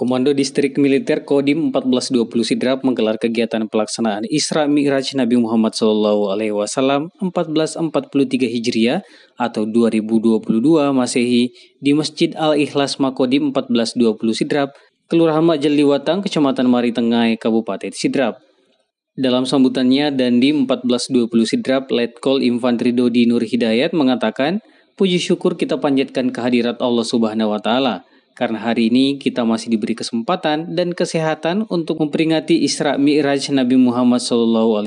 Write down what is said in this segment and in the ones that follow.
Komando Distrik Militer Kodim 1420 Sidrap menggelar kegiatan pelaksanaan Isra Mi'raj Nabi Muhammad SAW 1443 Hijriah atau 2022 Masehi di Masjid Al-Ikhlas Makodim 1420 Sidrap, Kelurahan Majeliwatang, Kecamatan Mari Tengah, Kabupaten Sidrap. Dalam sambutannya, Dandi 1420 Sidrap Letkol Infanteri Dodi Nur Hidayat mengatakan, Puji syukur kita panjatkan kehadirat Allah Subhanahu wa Ta'ala karena hari ini kita masih diberi kesempatan dan kesehatan untuk memperingati Isra Mi'raj Nabi Muhammad SAW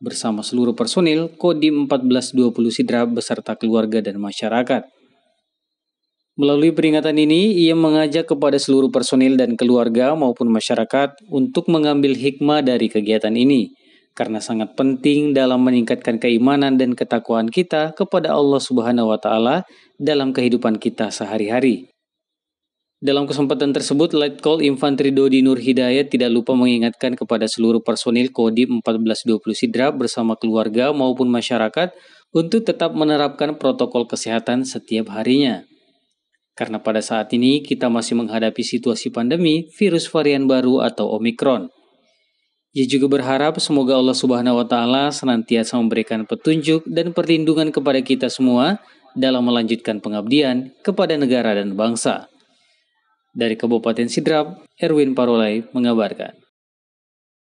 bersama seluruh personil Kodim 1420 Sidrap beserta keluarga dan masyarakat. Melalui peringatan ini, ia mengajak kepada seluruh personil dan keluarga maupun masyarakat untuk mengambil hikmah dari kegiatan ini, karena sangat penting dalam meningkatkan keimanan dan ketakwaan kita kepada Allah Subhanahu wa Ta'ala dalam kehidupan kita sehari-hari. Dalam kesempatan tersebut, Letkol Call Dodi Nur Hidayat tidak lupa mengingatkan kepada seluruh personil Kodim 1420 Sidrap bersama keluarga maupun masyarakat untuk tetap menerapkan protokol kesehatan setiap harinya. Karena pada saat ini kita masih menghadapi situasi pandemi virus varian baru atau Omikron. Ia juga berharap semoga Allah Subhanahu wa taala senantiasa memberikan petunjuk dan perlindungan kepada kita semua dalam melanjutkan pengabdian kepada negara dan bangsa. Dari Kabupaten Sidrap, Erwin Parolai mengabarkan.